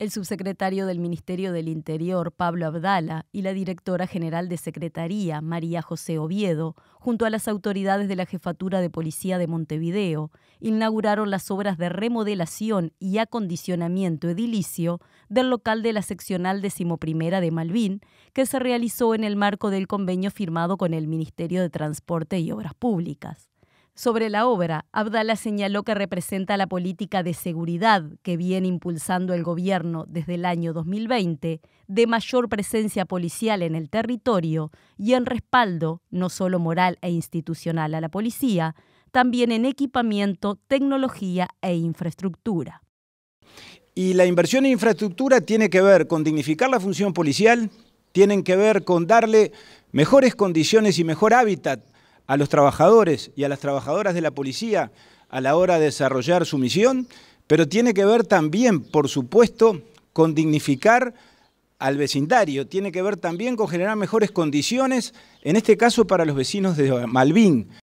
el subsecretario del Ministerio del Interior, Pablo Abdala, y la directora general de Secretaría, María José Oviedo, junto a las autoridades de la Jefatura de Policía de Montevideo, inauguraron las obras de remodelación y acondicionamiento edilicio del local de la seccional decimoprimera de Malvin, que se realizó en el marco del convenio firmado con el Ministerio de Transporte y Obras Públicas. Sobre la obra, Abdala señaló que representa la política de seguridad que viene impulsando el gobierno desde el año 2020, de mayor presencia policial en el territorio y en respaldo, no solo moral e institucional a la policía, también en equipamiento, tecnología e infraestructura. Y la inversión en infraestructura tiene que ver con dignificar la función policial, tienen que ver con darle mejores condiciones y mejor hábitat a los trabajadores y a las trabajadoras de la policía a la hora de desarrollar su misión, pero tiene que ver también, por supuesto, con dignificar al vecindario, tiene que ver también con generar mejores condiciones, en este caso para los vecinos de Malvin,